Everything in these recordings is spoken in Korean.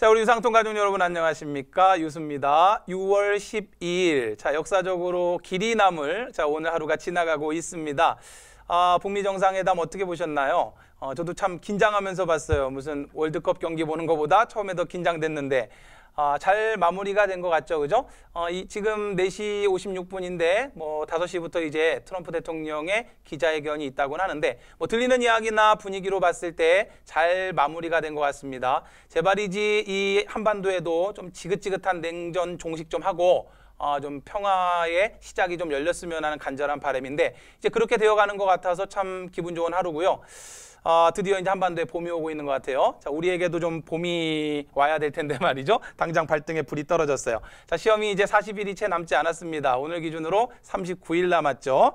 자, 우리 유상통 가족 여러분 안녕하십니까? 유수입니다. 6월 12일. 자, 역사적으로 길이 남을 자, 오늘 하루가 지나가고 있습니다. 아, 북미 정상회담 어떻게 보셨나요? 어, 저도 참 긴장하면서 봤어요. 무슨 월드컵 경기 보는 것보다 처음에 더 긴장됐는데 어, 잘 마무리가 된 것 같죠. 그죠? 어, 이, 지금 4시 56분인데 뭐 5시부터 이제 트럼프 대통령의 기자회견이 있다고 하는데 뭐 들리는 이야기나 분위기로 봤을 때 잘 마무리가 된 것 같습니다. 제발이지 이 한반도에도 좀 지긋지긋한 냉전 종식 좀 하고 어, 좀 평화의 시작이 좀 열렸으면 하는 간절한 바람인데 이제 그렇게 되어가는 것 같아서 참 기분 좋은 하루고요. 어, 드디어 이제 한반도에 봄이 오고 있는 것 같아요. 자, 우리에게도 좀 봄이 와야 될 텐데 말이죠. 당장 발등에 불이 떨어졌어요. 자, 시험이 이제 40일이 채 남지 않았습니다. 오늘 기준으로 39일 남았죠.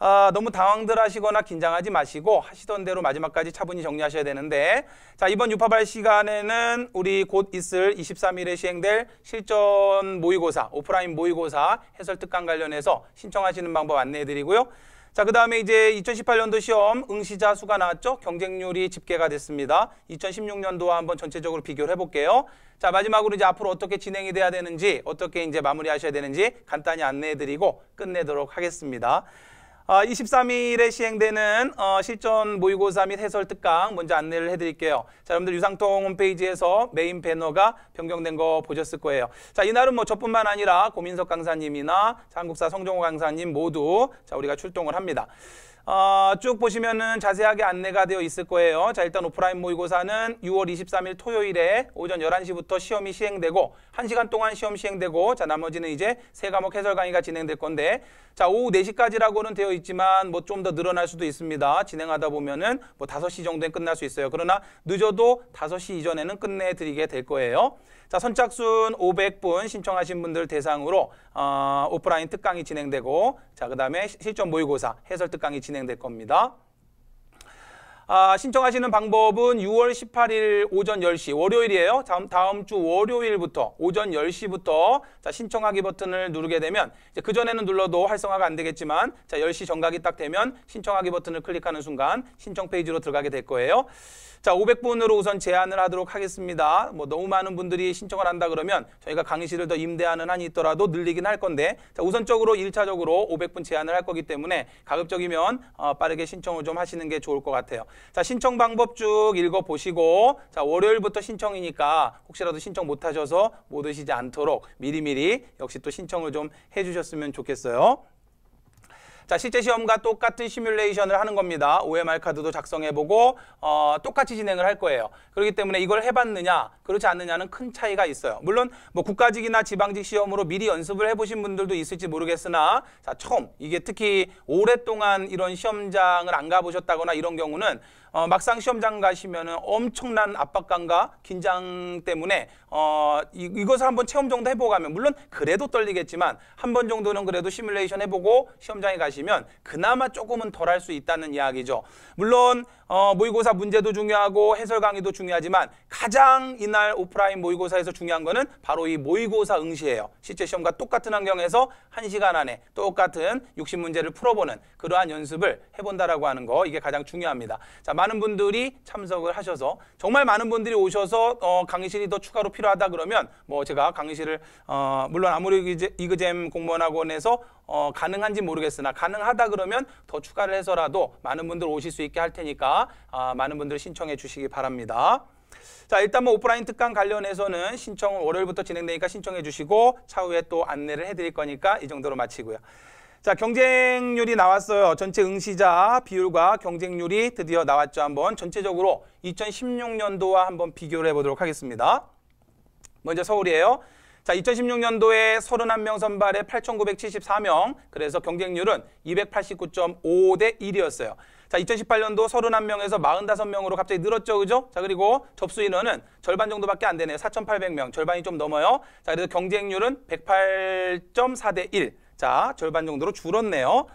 아, 너무 당황들 하시거나 긴장하지 마시고 하시던 대로 마지막까지 차분히 정리하셔야 되는데 자 이번 유파발 시간에는 우리 곧 있을 23일에 시행될 실전 모의고사 오프라인 모의고사 해설 특강 관련해서 신청하시는 방법 안내해드리고요. 자, 그 다음에 이제 2018년도 시험 응시자 수가 나왔죠? 경쟁률이 집계가 됐습니다. 2016년도와 한번 전체적으로 비교를 해볼게요. 자, 마지막으로 이제 앞으로 어떻게 진행이 돼야 되는지, 어떻게 이제 마무리하셔야 되는지 간단히 안내해드리고 끝내도록 하겠습니다. 어, 23일에 시행되는 어, 실전 모의고사 및 해설 특강 먼저 안내를 해드릴게요. 자, 여러분들 유상통 홈페이지에서 메인 배너가 변경된 거 보셨을 거예요. 자, 이날은 뭐 저뿐만 아니라 고민석 강사님이나 한국사 성종호 강사님 모두 자, 우리가 출동을 합니다. 어, 쭉 보시면은 자세하게 안내가 되어 있을 거예요. 자, 일단 오프라인 모의고사는 6월 23일 토요일에 오전 11시부터 시험이 시행되고 1시간 동안 시험 시행되고 자, 나머지는 이제 세 과목 해설 강의가 진행될 건데 자, 오후 4시까지라고는 되어 있지만 뭐 좀 더 늘어날 수도 있습니다. 진행하다 보면은 뭐 5시 정도에 끝날 수 있어요. 그러나 늦어도 5시 이전에는 끝내 드리게 될 거예요. 자, 선착순 500분 신청하신 분들 대상으로 어, 오프라인 특강이 진행되고 자, 그다음에 실전 모의고사 해설 특강이 진행될 겁니다. 아, 신청하시는 방법은 6월 18일 오전 10시 월요일이에요. 다음, 다음 주 월요일부터 오전 10시부터 자, 신청하기 버튼을 누르게 되면 이제 그전에는 눌러도 활성화가 안 되겠지만 자, 10시 정각이 딱 되면 신청하기 버튼을 클릭하는 순간 신청 페이지로 들어가게 될 거예요. 자, 500분으로 우선 제한을 하도록 하겠습니다. 뭐 너무 많은 분들이 신청을 한다 그러면 저희가 강의실을 더 임대하는 한이 있더라도 늘리긴 할 건데 자, 우선적으로 1차적으로 500분 제한을 할 거기 때문에 가급적이면 어, 빠르게 신청을 좀 하시는 게 좋을 것 같아요. 자, 신청 방법 쭉 읽어보시고 자, 월요일부터 신청이니까 혹시라도 신청 못하셔서 못 오시지 않도록 미리미리 역시 또 신청을 좀 해주셨으면 좋겠어요. 자, 실제 시험과 똑같은 시뮬레이션을 하는 겁니다. OMR 카드도 작성해보고 어, 똑같이 진행을 할 거예요. 그렇기 때문에 이걸 해봤느냐, 그렇지 않느냐는 큰 차이가 있어요. 물론 뭐 국가직이나 지방직 시험으로 미리 연습을 해보신 분들도 있을지 모르겠으나 자, 처음, 이게 특히 오랫동안 이런 시험장을 안 가보셨다거나 이런 경우는 어, 막상 시험장 가시면은 엄청난 압박감과 긴장 때문에 어, 이, 이것을 한번 체험 정도 해보고 가면 물론 그래도 떨리겠지만 한 번 정도는 그래도 시뮬레이션 해보고 시험장에 가시면 그나마 조금은 덜 할 수 있다는 이야기죠. 물론 어, 모의고사 문제도 중요하고 해설 강의도 중요하지만 가장 이날 오프라인 모의고사에서 중요한 거는 바로 이 모의고사 응시예요. 실제 시험과 똑같은 환경에서 한시간 안에 똑같은 60문제를 풀어보는 그러한 연습을 해본다라고 하는 거 이게 가장 중요합니다. 자, 많은 분들이 참석을 하셔서 정말 많은 분들이 오셔서 어, 강의실이 더 추가로 필요하다 그러면 뭐 제가 강의실을 어, 물론 아무리 이그잼 공무원학원에서 어, 가능한지 모르겠으나 가능하다 그러면 더 추가를 해서라도 많은 분들 오실 수 있게 할 테니까 아, 많은 분들 신청해 주시기 바랍니다. 자 일단 뭐 오프라인 특강 관련해서는 신청은 월요일부터 진행되니까 신청해 주시고 차후에 또 안내를 해드릴 거니까 이 정도로 마치고요. 자, 경쟁률이 나왔어요. 전체 응시자 비율과 경쟁률이 드디어 나왔죠. 한번 전체적으로 2016년도와 한번 비교를 해보도록 하겠습니다. 먼저 서울이에요. 자, 2016년도에 31명 선발에 8,974명, 그래서 경쟁률은 289.5 대 1이었어요. 자, 2018년도 31명에서 45명으로 갑자기 늘었죠, 그죠? 자, 그리고 접수 인원은 절반 정도밖에 안 되네요. 4,800명, 절반이 좀 넘어요. 자, 그래서 경쟁률은 108.4 대 1. 자, 절반 정도로 줄었네요.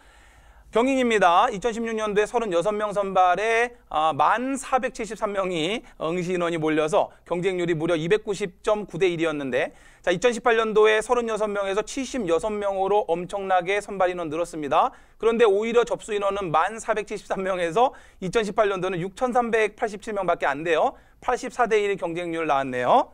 경인입니다. 2016년도에 36명 선발에 1,473명이 아, 응시인원이 몰려서 경쟁률이 무려 290.9대 1이었는데 자 2018년도에 36명에서 76명으로 엄청나게 선발인원 늘었습니다. 그런데 오히려 접수인원은 1,473명에서 2018년도는 6,387명밖에 안 돼요. 84대 1의 경쟁률 나왔네요.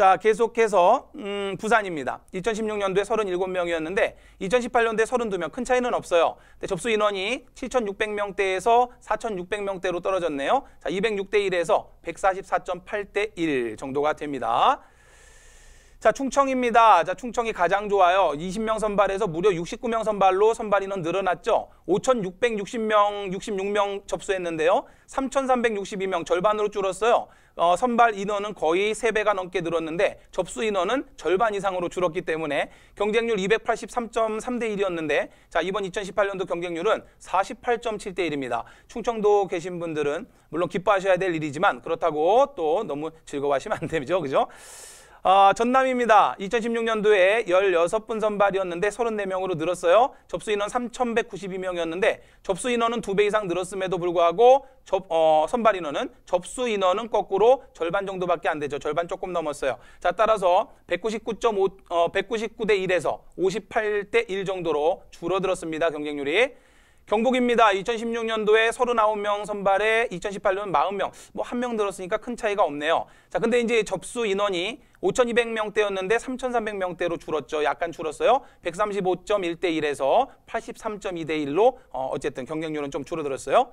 자, 계속해서 음, 부산입니다. 2016년도에 37명이었는데 2018년도에 32명. 큰 차이는 없어요. 근데 접수 인원이 7,600명대에서 4,600명대로 떨어졌네요. 자, 206대 1에서 144.8대 1 정도가 됩니다. 자, 충청입니다. 자, 충청이 가장 좋아요. 20명 선발에서 무려 69명 선발로 선발 인원 늘어났죠. 5,660명, 66명 접수했는데요. 3,362명 절반으로 줄었어요. 어, 선발 인원은 거의 세배가 넘게 늘었는데 접수 인원은 절반 이상으로 줄었기 때문에 경쟁률 283.3대 1이었는데 자 이번 2018년도 경쟁률은 48.7대 1입니다. 충청도 계신 분들은 물론 기뻐하셔야 될 일이지만 그렇다고 또 너무 즐거워하시면 안 되죠. 그죠? 어, 전남입니다. 2016년도에 16분 선발이었는데 34명으로 늘었어요. 접수 인원 3,192명이었는데 접수 인원은 2배 이상 늘었음에도 불구하고 접, 어, 선발 인원은 접수 인원은 거꾸로 절반 정도밖에 안 되죠. 절반 조금 넘었어요. 자, 따라서 199.5 어, 199대 1에서 58대 1 정도로 줄어들었습니다. 경쟁률이. 경북입니다. 2016년도에 39명 선발에 2018년 40명, 뭐 한명 늘었으니까 큰 차이가 없네요. 자, 근데 이제 접수 인원이 5,200명대였는데 3,300명대로 줄었죠. 약간 줄었어요. 135.1 대 1에서 83.2 대 1로 어, 어쨌든 경쟁률은 좀 줄어들었어요.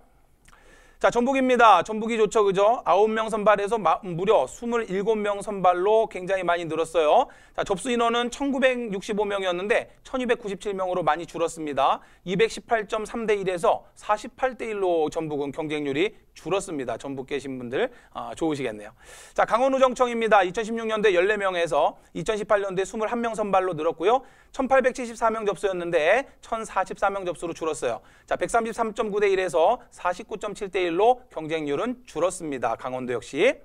자, 전북입니다. 전북이 좋죠, 그죠? 아홉 명 선발에서 마, 무려 스물일곱 명 선발로 굉장히 많이 늘었어요. 자, 접수 인원은 천구백육십오 명이었는데 천이백구십칠 명으로 많이 줄었습니다. 이백십팔 점삼 대일에서 사십팔 대일로 전북은 경쟁률이 줄었습니다. 전북 계신 분들 어, 좋으시겠네요. 자, 강원우 정청입니다. 2016년대 14명에서 2018년대 21명 선발로 늘었고요. 1874명 접수였는데 1044명 접수로 줄었어요. 자, 133.9대 1에서 49.7대 1로 경쟁률은 줄었습니다. 강원도 역시.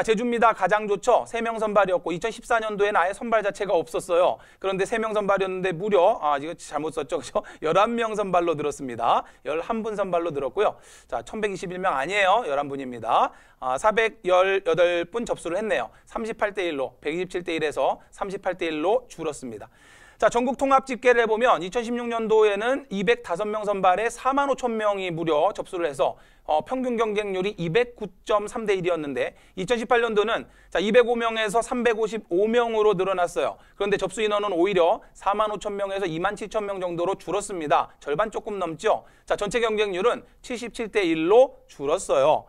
자, 제주입니다. 가장 좋죠. 세 명 선발이었고 2014년도에는 아예 선발 자체가 없었어요. 그런데 세 명 선발이었는데 무려 아, 이거 잘못 썼죠. 그죠? 11명 선발로 들었습니다 11분 선발로 들었고요 자, 1121명 아니에요. 11분입니다. 아, 418분 접수를 했네요. 38대 1로 127대 1에서 38대 1로 줄었습니다. 자, 전국 통합 집계를 해보면 2016년도에는 205명 선발에 4만 5천 명이 무려 접수를 해서 어, 평균 경쟁률이 209.3대 1이었는데 2018년도는 자, 205명에서 355명으로 늘어났어요. 그런데 접수 인원은 오히려 4만 5천 명에서 2만 7천 명 정도로 줄었습니다. 절반 조금 넘죠. 자, 전체 경쟁률은 77대 1로 줄었어요.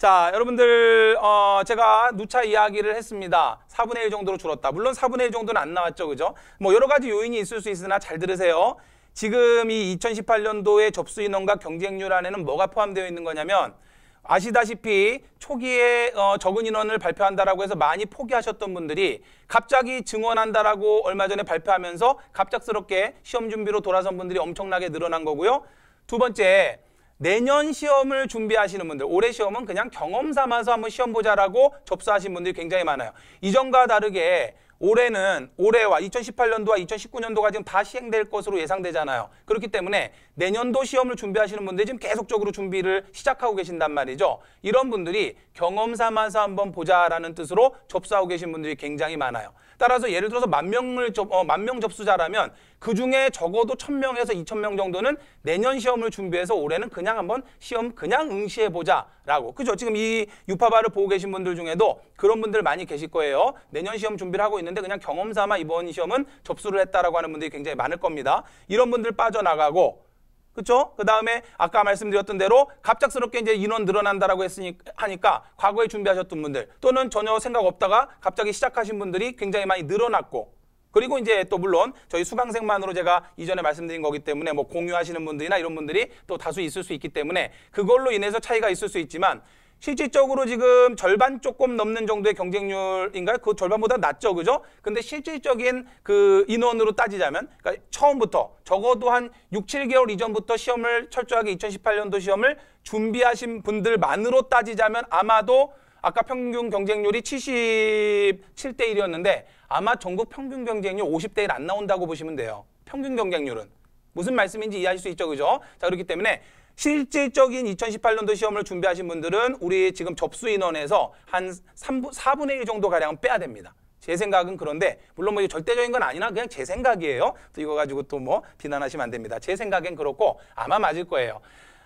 자, 여러분들 어, 제가 누차 이야기를 했습니다. 4분의 1 정도로 줄었다. 물론 4분의 1 정도는 안 나왔죠. 그죠? 뭐 여러 가지 요인이 있을 수 있으나 잘 들으세요. 지금 이 2018년도의 접수 인원과 경쟁률 안에는 뭐가 포함되어 있는 거냐면 아시다시피 초기에 어, 적은 인원을 발표한다라고 해서 많이 포기하셨던 분들이 갑자기 증원한다라고 얼마 전에 발표하면서 갑작스럽게 시험 준비로 돌아선 분들이 엄청나게 늘어난 거고요. 두 번째, 내년 시험을 준비하시는 분들, 올해 시험은 그냥 경험 삼아서 한번 시험 보자라고 접수하신 분들이 굉장히 많아요. 이전과 다르게 올해는 올해와 2018년도와 2019년도가 지금 다 시행될 것으로 예상되잖아요. 그렇기 때문에 내년도 시험을 준비하시는 분들이 지금 계속적으로 준비를 시작하고 계신단 말이죠. 이런 분들이 경험 삼아서 한번 보자라는 뜻으로 접수하고 계신 분들이 굉장히 많아요. 따라서 예를 들어서 만 명을 어, 만명 접수자라면 그 중에 적어도 천명에서 이천 명 정도는 내년 시험을 준비해서 올해는 그냥 한번 시험 그냥 응시해 보자라고. 그죠? 지금 이 유파바를 보고 계신 분들 중에도 그런 분들 많이 계실 거예요. 내년 시험 준비를 하고 있는데 그냥 경험 삼아 이번 시험은 접수를 했다라고 하는 분들이 굉장히 많을 겁니다. 이런 분들 빠져나가고 그렇죠? 그 다음에 아까 말씀드렸던 대로 갑작스럽게 이제 인원 늘어난다라고 했으니까 하니까 과거에 준비하셨던 분들 또는 전혀 생각 없다가 갑자기 시작하신 분들이 굉장히 많이 늘어났고 그리고 이제 또 물론 저희 수강생만으로 제가 이전에 말씀드린 거기 때문에 뭐 공유하시는 분들이나 이런 분들이 또 다수 있을 수 있기 때문에 그걸로 인해서 차이가 있을 수 있지만 실질적으로 지금 절반 조금 넘는 정도의 경쟁률인가요? 그 절반보다 낮죠, 그죠? 근데 실질적인 그 인원으로 따지자면, 그러니까 처음부터 적어도 한 6, 7개월 이전부터 시험을 철저하게 2018년도 시험을 준비하신 분들만으로 따지자면 아마도 아까 평균 경쟁률이 77대 1이었는데 아마 전국 평균 경쟁률 50대 1 안 나온다고 보시면 돼요. 평균 경쟁률은. 무슨 말씀인지 이해하실 수 있죠, 그죠? 자, 그렇기 때문에 실질적인 2018년도 시험을 준비하신 분들은 우리 지금 접수 인원에서 한 3분, 4분의 1 정도 가량은 빼야 됩니다. 제 생각은 그런데 물론 뭐 절대적인 건아니나 그냥 제 생각이에요. 또 이거 가지고 또 뭐 비난하시면 안 됩니다. 제 생각엔 그렇고 아마 맞을 거예요.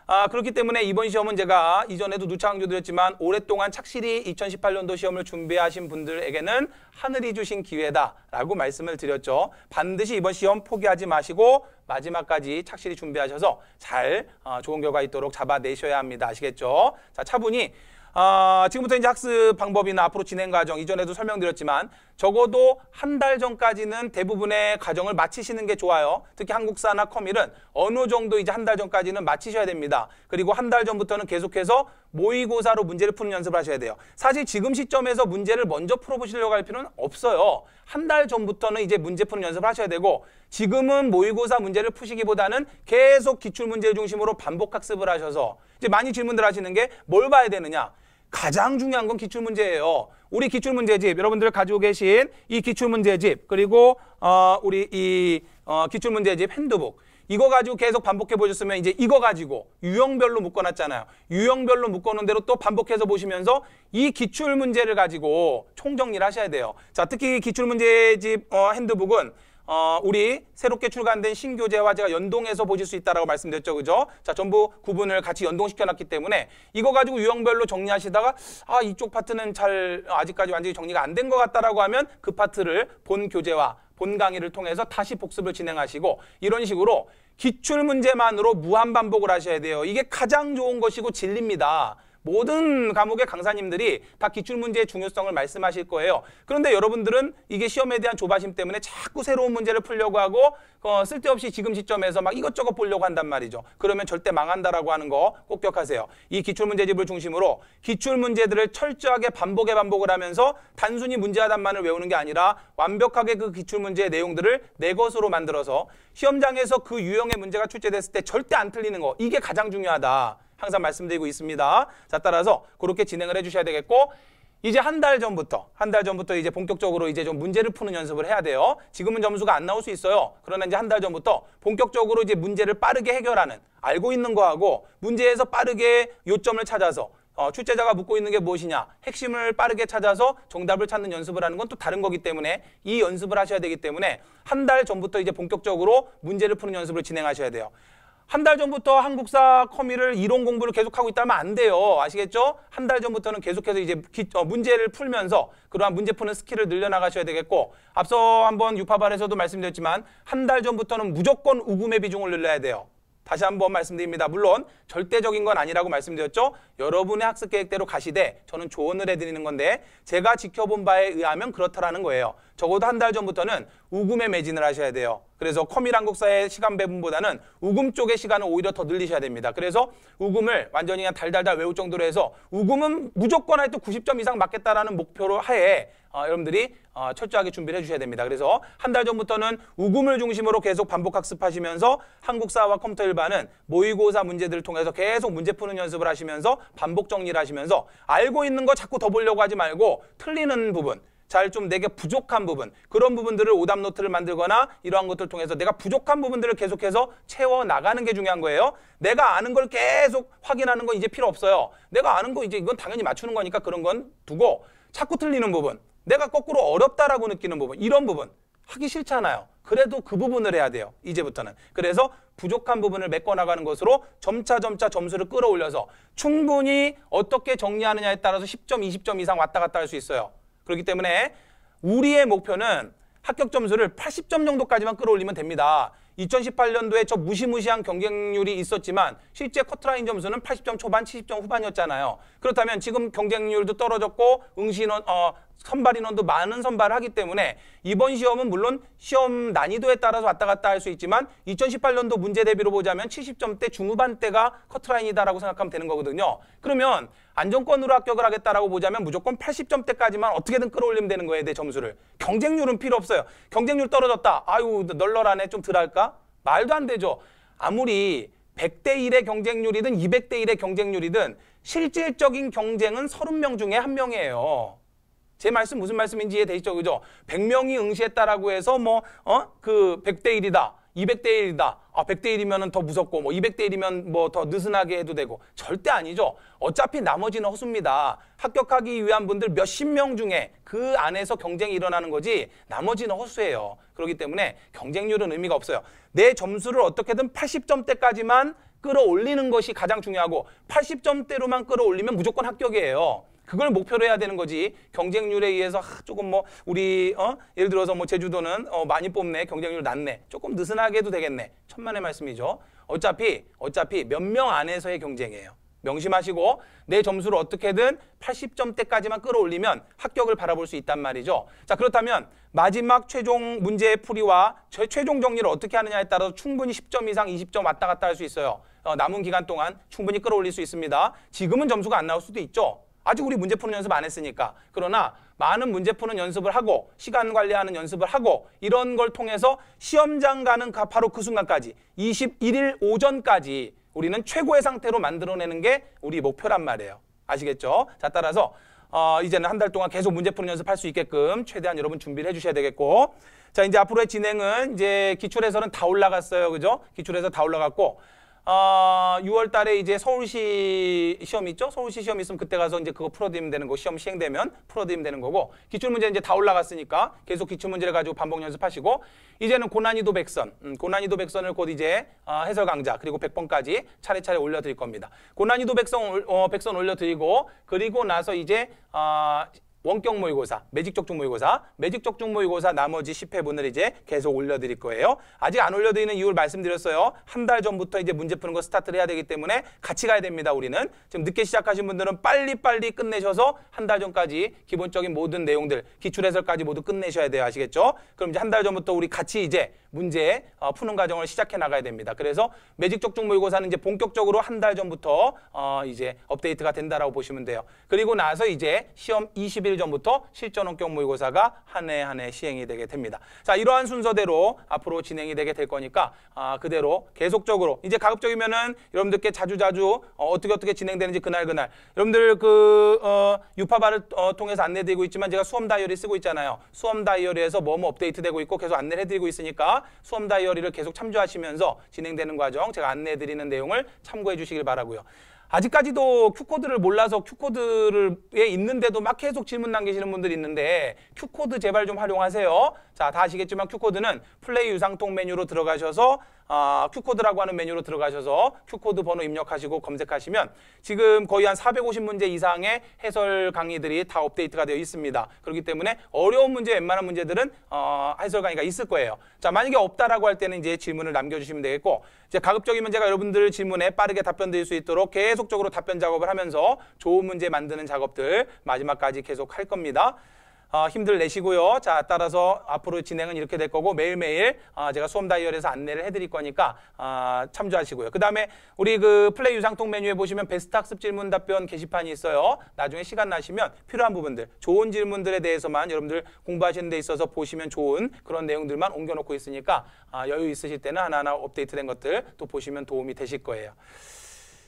아, 그렇기 때문에 이번 시험은 제가 이전에도 누차 강조드렸지만 오랫동안 착실히 2018년도 시험을 준비하신 분들에게는 하늘이 주신 기회다라고 말씀을 드렸죠. 반드시 이번 시험 포기하지 마시고 마지막까지 착실히 준비하셔서 잘 어, 좋은 결과 있도록 잡아내셔야 합니다. 아시겠죠? 자, 차분히 어, 지금부터 이제 학습 방법이나 앞으로 진행 과정 이전에도 설명드렸지만 적어도 한 달 전까지는 대부분의 과정을 마치시는 게 좋아요. 특히 한국사나 커밀은 어느 정도 이제 한 달 전까지는 마치셔야 됩니다. 그리고 한 달 전부터는 계속해서 모의고사로 문제를 푸는 연습을 하셔야 돼요. 사실 지금 시점에서 문제를 먼저 풀어보시려고 할 필요는 없어요. 한 달 전부터는 이제 문제 푸는 연습을 하셔야 되고 지금은 모의고사 문제를 푸시기보다는 계속 기출문제 중심으로 반복학습을 하셔서 이제 많이 질문들 하시는 게 뭘 봐야 되느냐. 가장 중요한 건 기출문제예요. 우리 기출문제집, 여러분들 가지고 계신 이 기출문제집, 그리고 어, 우리 이 어, 기출문제집 핸드북. 이거 가지고 계속 반복해 보셨으면 이제 이거 가지고 유형별로 묶어놨잖아요. 유형별로 묶어놓은 대로 또 반복해서 보시면서 이 기출문제를 가지고 총정리를 하셔야 돼요. 자, 특히 기출문제집 어, 핸드북은 어, 우리 새롭게 출간된 신교재와 제가 연동해서 보실 수 있다라고 말씀드렸죠. 그죠? 자, 전부 구분을 같이 연동시켜 놨기 때문에 이거 가지고 유형별로 정리하시다가 아, 이쪽 파트는 잘 아직까지 완전히 정리가 안 된 것 같다라고 하면 그 파트를 본 교재와 본 강의를 통해서 다시 복습을 진행하시고 이런 식으로 기출 문제만으로 무한 반복을 하셔야 돼요. 이게 가장 좋은 것이고 진리입니다. 모든 과목의 강사님들이 다 기출문제의 중요성을 말씀하실 거예요. 그런데 여러분들은 이게 시험에 대한 조바심 때문에 자꾸 새로운 문제를 풀려고 하고 어, 쓸데없이 지금 시점에서 막 이것저것 보려고 한단 말이죠. 그러면 절대 망한다라고 하는 거 꼭 기억하세요. 이 기출문제집을 중심으로 기출문제들을 철저하게 반복에 반복을 하면서 단순히 문제 하단만을 외우는 게 아니라 완벽하게 그 기출문제의 내용들을 내 것으로 만들어서 시험장에서 그 유형의 문제가 출제됐을 때 절대 안 틀리는 거 이게 가장 중요하다. 항상 말씀드리고 있습니다. 자, 따라서 그렇게 진행을 해주셔야 되겠고 이제 한 달 전부터 한 달 전부터 이제 본격적으로 이제 좀 문제를 푸는 연습을 해야 돼요. 지금은 점수가 안 나올 수 있어요. 그러나 이제 한 달 전부터 본격적으로 이제 문제를 빠르게 해결하는 알고 있는 거하고 문제에서 빠르게 요점을 찾아서 어, 출제자가 묻고 있는 게 무엇이냐 핵심을 빠르게 찾아서 정답을 찾는 연습을 하는 건 또 다른 거기 때문에 이 연습을 하셔야 되기 때문에 한 달 전부터 이제 본격적으로 문제를 푸는 연습을 진행하셔야 돼요. 한달 전부터 한국사 커미를 이론 공부를 계속하고 있다면 안 돼요. 아시겠죠? 한 달 전부터는 계속해서 이제 기, 어, 문제를 풀면서 그러한 문제 푸는 스킬을 늘려나가셔야 되겠고 앞서 한번 유파발에서도 말씀드렸지만 한 달 전부터는 무조건 우금의 비중을 늘려야 돼요. 다시 한번 말씀드립니다. 물론 절대적인 건 아니라고 말씀드렸죠. 여러분의 학습 계획대로 가시되 저는 조언을 해드리는 건데 제가 지켜본 바에 의하면 그렇다라는 거예요. 적어도 한 달 전부터는 우금에 매진을 하셔야 돼요. 그래서 커밀 한국사의 시간 배분보다는 우금 쪽의 시간을 오히려 더 늘리셔야 됩니다. 그래서 우금을 완전히 그냥 달달달 외울 정도로 해서 우금은 무조건 하여튼 90점 이상 맞겠다라는 목표로 하에 어, 여러분들이 어, 철저하게 준비를 해주셔야 됩니다. 그래서 한 달 전부터는 우금을 중심으로 계속 반복 학습하시면서 한국사와 컴퓨터 일반은 모의고사 문제들을 통해서 계속 문제 푸는 연습을 하시면서 반복 정리를 하시면서 알고 있는 거 자꾸 더 보려고 하지 말고 틀리는 부분 잘좀 내게 부족한 부분 그런 부분들을 오답 노트를 만들거나 이러한 것들 을 통해서 내가 부족한 부분들을 계속해서 채워 나가는 게 중요한 거예요. 내가 아는 걸 계속 확인하는 건 이제 필요 없어요. 내가 아는 거 이제 이건 당연히 맞추는 거니까 그런 건 두고 자꾸 틀리는 부분 내가 거꾸로 어렵다라고 느끼는 부분 이런 부분 하기 싫잖아요. 그래도 그 부분을 해야 돼요. 이제부터는. 그래서 부족한 부분을 메꿔나가는 것으로 점차점차 점수를 끌어올려서 충분히 어떻게 정리하느냐에 따라서 10점, 20점 이상 왔다 갔다 할 수 있어요. 그렇기 때문에 우리의 목표는 합격 점수를 80점 정도까지만 끌어올리면 됩니다. 2018년도에 저 무시무시한 경쟁률이 있었지만 실제 커트라인 점수는 80점 초반, 70점 후반이었잖아요. 그렇다면 지금 경쟁률도 떨어졌고 응시는 어, 선발 인원도 많은 선발을 하기 때문에 이번 시험은 물론 시험 난이도에 따라서 왔다 갔다 할 수 있지만 2018년도 문제 대비로 보자면 70점대 중후반대가 커트라인이다라고 생각하면 되는 거거든요. 그러면 안정권으로 합격을 하겠다라고 보자면 무조건 80점대까지만 어떻게든 끌어올리면 되는 거예요, 내 점수를. 경쟁률은 필요 없어요. 경쟁률 떨어졌다. 아유, 널널하네. 좀 덜할까? 말도 안 되죠. 아무리 100대 1의 경쟁률이든 200대 1의 경쟁률이든 실질적인 경쟁은 30명 중에 한명이에요 제 말씀 무슨 말씀인지 이해되시죠? 그죠? 100명이 응시했다라고 해서 뭐, 어? 그 100대 1이다. 200대 1이다. 아, 100대 1이면 더 무섭고 뭐 200대 1이면 뭐 더 느슨하게 해도 되고 절대 아니죠. 어차피 나머지는 허수입니다. 합격하기 위한 분들 몇 십 명 중에 그 안에서 경쟁이 일어나는 거지 나머지는 허수예요. 그렇기 때문에 경쟁률은 의미가 없어요. 내 점수를 어떻게든 80점대까지만 끌어올리는 것이 가장 중요하고 80점대로만 끌어올리면 무조건 합격이에요. 그걸 목표로 해야 되는 거지. 경쟁률에 의해서 아, 조금 뭐 우리 어? 예를 들어서 뭐 제주도는 어, 많이 뽑네. 경쟁률 낮네. 조금 느슨하게 해도 되겠네. 천만의 말씀이죠. 어차피 어차피 몇 명 안에서의 경쟁이에요. 명심하시고 내 점수를 어떻게든 80점대까지만 끌어올리면 합격을 바라볼 수 있단 말이죠. 자 그렇다면 마지막 최종 문제 의 풀이와 최종 정리를 어떻게 하느냐에 따라서 충분히 10점 이상 20점 왔다 갔다 할 수 있어요. 어, 남은 기간 동안 충분히 끌어올릴 수 있습니다. 지금은 점수가 안 나올 수도 있죠. 아직 우리 문제 푸는 연습 안 했으니까. 그러나 많은 문제 푸는 연습을 하고 시간 관리하는 연습을 하고 이런 걸 통해서 시험장 가는 바로 그 순간까지 21일 오전까지 우리는 최고의 상태로 만들어내는 게 우리 목표란 말이에요. 아시겠죠? 자, 따라서 어, 이제는 한 달 동안 계속 문제 푸는 연습할 수 있게끔 최대한 여러분 준비를 해주셔야 되겠고 자 이제 앞으로의 진행은 이제 기출에서는 다 올라갔어요. 그죠? 기출에서 다 올라갔고 어, 6월 달에 이제 서울시 시험 있죠? 서울시 시험 있으면 그때 가서 이제 그거 풀어드리면 되는 거, 시험 시행되면 풀어드리면 되는 거고, 기출문제 이제 다 올라갔으니까 계속 기출문제를 가지고 반복 연습하시고, 이제는 고난이도 백선, 음, 고난이도 백선을 곧 이제 어, 해설 강좌, 그리고 100번까지 차례차례 올려드릴 겁니다. 고난이도 백선, 어, 백선 올려드리고, 그리고 나서 이제 어, 원격 모의고사, 매직 적중 모의고사, 매직 적중 모의고사 나머지 10회분을 이제 계속 올려드릴 거예요. 아직 안 올려드리는 이유를 말씀드렸어요. 한 달 전부터 이제 문제 푸는 거 스타트를 해야 되기 때문에 같이 가야 됩니다. 우리는 지금 늦게 시작하신 분들은 빨리빨리 끝내셔서 한 달 전까지 기본적인 모든 내용들, 기출해설까지 모두 끝내셔야 돼요. 아시겠죠? 그럼 이제 한 달 전부터 우리 같이 이제 문제 어, 푸는 과정을 시작해 나가야 됩니다. 그래서 매직 적중 모의고사는 이제 본격적으로 한 달 전부터 어, 이제 업데이트가 된다라고 보시면 돼요. 그리고 나서 이제 시험 2 1 일주 전부터 실전 원격 모의고사가 한 해 한 해 시행이 되게 됩니다. 자, 이러한 순서대로 앞으로 진행이 되게 될 거니까 아, 그대로 계속적으로 이제 가급적이면은 여러분들께 자주자주 어, 떻게 어떻게 진행되는지 그날 그날 여러분들 그 어, 유파바를 어, 통해서 안내드리고 있지만 제가 수험 다이어리 쓰고 있잖아요. 수험 다이어리에서 뭐뭐 업데이트되고 있고 계속 안내 해드리고 있으니까 수험 다이어리를 계속 참조하시면서 진행되는 과정 제가 안내해드리는 내용을 참고해 주시길 바라고요. 아직까지도 Q코드를 몰라서 Q코드에 있는데도 막 계속 질문 남기시는 분들이 있는데 Q코드 제발 좀 활용하세요. 자, 다 아시겠지만 Q코드는 플레이 유상통 메뉴로 들어가셔서 어, Q코드라고 하는 메뉴로 들어가셔서 Q코드 번호 입력하시고 검색하시면 지금 거의 한 450문제 이상의 해설 강의들이 다 업데이트가 되어 있습니다. 그렇기 때문에 어려운 문제, 웬만한 문제들은 어, 해설 강의가 있을 거예요. 자, 만약에 없다라고 할 때는 이제 질문을 남겨주시면 되겠고 이제 가급적이면 제가 여러분들 질문에 빠르게 답변 드릴 수 있도록 계속 계속적으로 답변 작업을 하면서 좋은 문제 만드는 작업들 마지막까지 계속 할 겁니다. 어, 힘들 내시고요. 자, 따라서 앞으로 진행은 이렇게 될 거고 매일매일 어, 제가 수험 다이얼에서 안내를 해드릴 거니까 어, 참조하시고요. 그 다음에 우리 그 플레이 유상통 메뉴에 보시면 베스트 학습 질문 답변 게시판이 있어요. 나중에 시간 나시면 필요한 부분들, 좋은 질문들에 대해서만 여러분들 공부하시는 데 있어서 보시면 좋은 그런 내용들만 옮겨놓고 있으니까 어, 여유 있으실 때는 하나하나 업데이트된 것들 또 보시면 도움이 되실 거예요.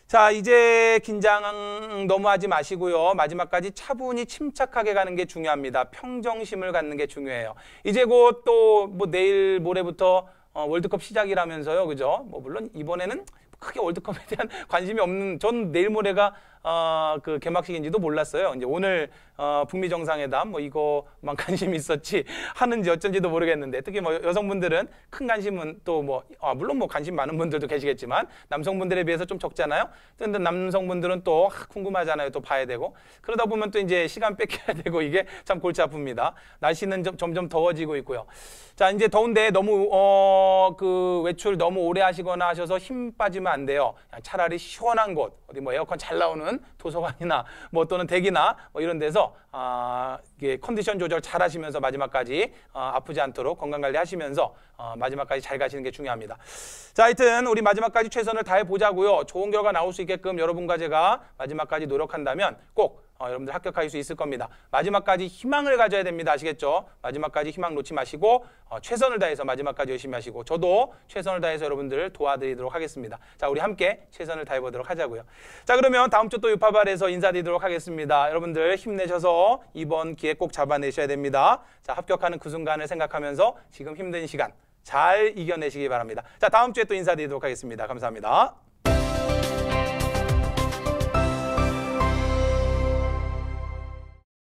자, 이제 긴장 너무 하지 마시고요. 마지막까지 차분히 침착하게 가는 게 중요합니다. 평정심을 갖는 게 중요해요. 이제 곧 또 뭐 내일 모레부터 어, 월드컵 시작이라면서요. 그죠? 뭐 물론 이번에는 크게 월드컵에 대한 관심이 없는 전 내일 모레가 어, 그 개막식인지도 몰랐어요. 이제 오늘 어, 북미 정상회담 뭐 이거만 관심 있었지 하는지 어쩐지도 모르겠는데 특히 뭐 여성분들은 큰 관심은 또 뭐 아, 물론 뭐 관심 많은 분들도 계시겠지만 남성분들에 비해서 좀 적잖아요. 근데 남성분들은 또 아, 궁금하잖아요. 또 봐야 되고 그러다 보면 또 이제 시간 뺏겨야 되고 이게 참 골치 아픕니다. 날씨는 점, 점점 더워지고 있고요. 자 이제 더운데 너무 어, 그 외출 너무 오래 하시거나 하셔서 힘 빠지면 안 돼요. 차라리 시원한 곳 어디 뭐 에어컨 잘 나오는 있는 도서관이나 뭐 또는 댁이나 뭐 이런 데서 아, 컨디션 조절 잘 하시면서 마지막까지 아, 아프지 않도록 건강 관리하시면서 어, 마지막까지 잘 가시는 게 중요합니다. 자, 하여튼 우리 마지막까지 최선을 다해 보자고요. 좋은 결과 나올 수 있게끔 여러분과 제가 마지막까지 노력한다면 꼭 어, 여러분들 합격할 수 있을 겁니다. 마지막까지 희망을 가져야 됩니다. 아시겠죠? 마지막까지 희망 놓지 마시고 어, 최선을 다해서 마지막까지 열심히 하시고 저도 최선을 다해서 여러분들 도와드리도록 하겠습니다. 자, 우리 함께 최선을 다해 보도록 하자고요. 자, 그러면 다음 주 또 유파발에서 인사드리도록 하겠습니다. 여러분들 힘내셔서 이번 기회 꼭 잡아내셔야 됩니다. 자, 합격하는 그 순간을 생각하면서 지금 힘든 시간 잘 이겨내시기 바랍니다. 자, 다음 주에 또 인사드리도록 하겠습니다. 감사합니다.